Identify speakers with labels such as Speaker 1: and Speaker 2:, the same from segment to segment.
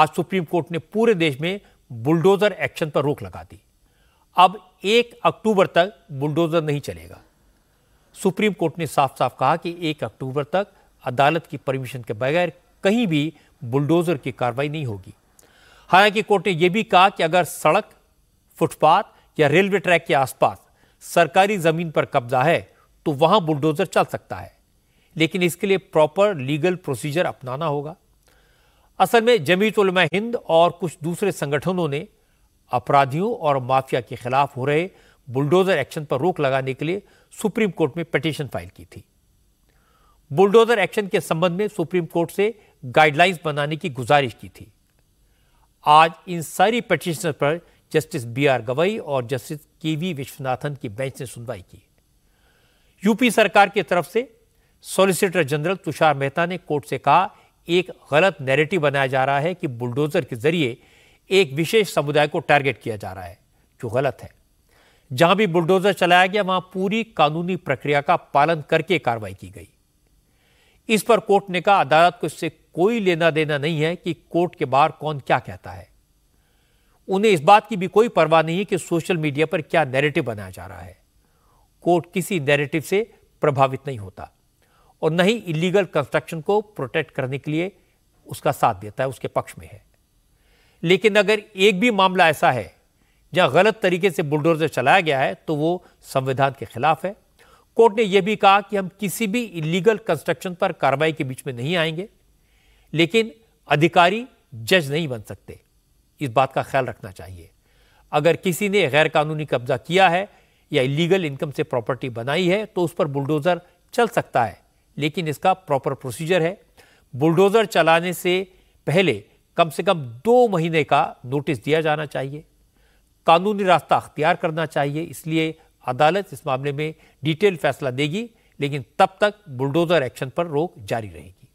Speaker 1: आज supreme court ने पूरे देश में बुलडोजर एक्शन पर रोक लगा दी अब एक अक्टूबर तक बुलडोजर नहीं चलेगा सुप्रीम कोर्ट ने साफ साफ कहा कि एक अक्टूबर तक अदालत की परमिशन के बगैर कहीं भी बुलडोजर की कार्रवाई नहीं होगी हालांकि कोर्ट ने यह भी कहा कि अगर सड़क फुटपाथ या रेलवे ट्रैक के आसपास सरकारी जमीन पर कब्जा है तो वहां बुलडोजर चल सकता है लेकिन इसके लिए प्रॉपर लीगल प्रोसीजर अपनाना होगा असल में जमीत उलमा हिंद और कुछ दूसरे संगठनों ने अपराधियों और माफिया के खिलाफ हो रहे बुलडोजर एक्शन पर रोक लगाने के लिए सुप्रीम कोर्ट में पटिशन फाइल की थी बुलडोजर एक्शन के संबंध में सुप्रीम कोर्ट से गाइडलाइंस बनाने की गुजारिश की थी आज इन सारी पटिशन पर जस्टिस बी आर गवई और जस्टिस के वी विश्वनाथन की बेंच ने सुनवाई की यूपी सरकार की तरफ से सॉलिसिटर जनरल तुषार मेहता ने कोर्ट से कहा एक गलत नैरेटिव बनाया जा रहा है कि बुलडोज़र के ज़रिए एक विशेष समुदाय को टारगेट किया जा रहा है जो गलत है जहां भी बुलडोज़र चलाया गया वहां पूरी कानूनी प्रक्रिया का पालन करके कार्रवाई की गई इस पर कोर्ट ने कहा अदालत को इससे कोई लेना देना नहीं है कि कोर्ट के बाहर कौन क्या कहता है उन्हें इस बात की भी कोई परवाह नहीं है कि सोशल मीडिया पर क्या नैरेटिव बनाया जा रहा है कोर्ट किसी नैरेटिव से प्रभावित नहीं होता और नहीं इलीगल कंस्ट्रक्शन को प्रोटेक्ट करने के लिए उसका साथ देता है उसके पक्ष में है लेकिन अगर एक भी मामला ऐसा है जहां गलत तरीके से बुलडोजर चलाया गया है तो वो संविधान के खिलाफ है कोर्ट ने यह भी कहा कि हम किसी भी इलीगल कंस्ट्रक्शन पर कार्रवाई के बीच में नहीं आएंगे लेकिन अधिकारी जज नहीं बन सकते इस बात का ख्याल रखना चाहिए अगर किसी ने गैर कानूनी कब्जा किया है या इलीगल इनकम से प्रॉपर्टी बनाई है तो उस पर बुलडोजर चल सकता है लेकिन इसका प्रॉपर प्रोसीजर है बुलडोज़र चलाने से पहले कम से कम दो महीने का नोटिस दिया जाना चाहिए कानूनी रास्ता अख्तियार करना चाहिए इसलिए अदालत इस मामले में डिटेल फैसला देगी लेकिन तब तक बुलडोज़र एक्शन पर रोक जारी रहेगी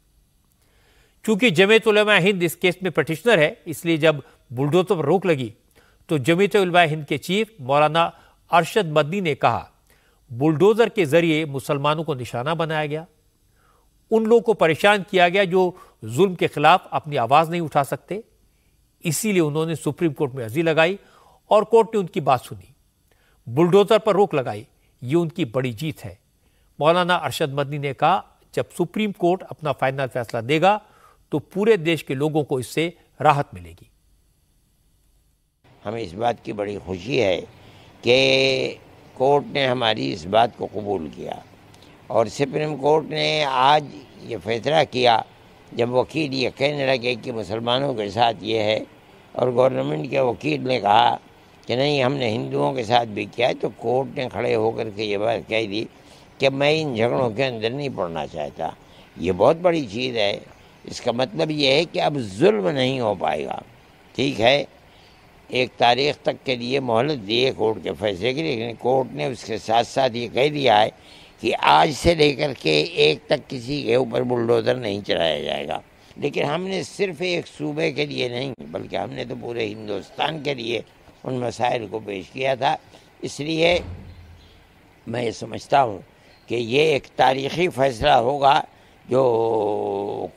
Speaker 1: क्योंकि जमीत उलमा हिंद इस केस में पटिशनर है इसलिए जब बुलडोज़र पर रोक लगी तो जमीत उलमा हिंद के चीफ मौलाना अरशद मदनी ने कहा बुलडोज़र के ज़रिए मुसलमानों को निशाना बनाया गया उन लोगों को परेशान किया गया जो जुल्म के खिलाफ अपनी आवाज़ नहीं उठा सकते इसीलिए उन्होंने सुप्रीम कोर्ट में अर्जी लगाई और कोर्ट ने उनकी बात सुनी बुलडोज़र पर रोक लगाई ये उनकी बड़ी जीत है मौलाना अरशद मदनी ने कहा जब सुप्रीम कोर्ट अपना फाइनल फैसला देगा तो पूरे देश के लोगों को इससे राहत मिलेगी
Speaker 2: हमें इस बात की बड़ी खुशी है कि कोर्ट ने हमारी इस बात को कबूल किया और सुप्रीम कोर्ट ने आज ये फैसला किया जब वकील ये कहने लगे कि मुसलमानों के साथ ये है और गवर्नमेंट के वकील ने कहा कि नहीं हमने हिंदुओं के साथ भी किया है तो कोर्ट ने खड़े होकर के ये बात कह दी कि मैं इन झगड़ों के अंदर नहीं पड़ना चाहता ये बहुत बड़ी चीज़ है इसका मतलब ये है कि अब जुल्म नहीं हो पाएगा ठीक है एक तारीख तक के लिए मोहलत दी है कोर्ट के फैसले की लेकिन कोर्ट ने उसके साथ साथ ये कह दिया है कि आज से लेकर के एक तक किसी के ऊपर बुलडोज़र नहीं चलाया जाएगा लेकिन हमने सिर्फ एक सूबे के लिए नहीं बल्कि हमने तो पूरे हिंदुस्तान के लिए उन मसाइल को पेश किया था इसलिए मैं ये समझता हूँ कि ये एक तारीख़ी फ़ैसला होगा जो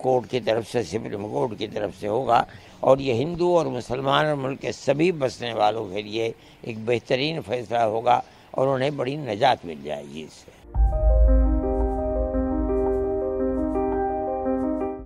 Speaker 2: कोर्ट की तरफ से सुप्रीम कोर्ट की तरफ से होगा और ये हिंदू और मुसलमान और मुल्क के सभी बसने वालों के लिए एक बेहतरीन फ़ैसला होगा और उन्हें बड़ी नजात मिल जाएगी इससे